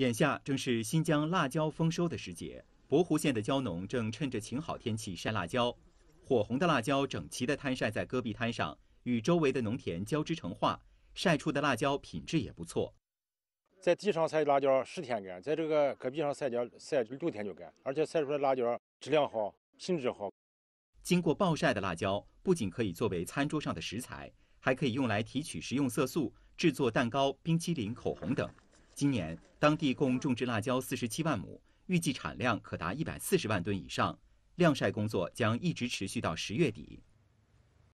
眼下正是新疆辣椒丰收的时节，博湖县的椒农正趁着晴好天气晒辣椒。火红的辣椒整齐地摊晒在戈壁滩上，与周围的农田交织成画。晒出的辣椒品质也不错。在地上晒辣椒十天干，在这个戈壁上晒椒晒六天就干，而且晒出来的辣椒质量好，品质好。经过暴晒的辣椒不仅可以作为餐桌上的食材，还可以用来提取食用色素，制作蛋糕、冰淇淋、口红等。今年，当地共种植辣椒四十七万亩，预计产量可达一百四十万吨以上。晾晒工作将一直持续到十月底。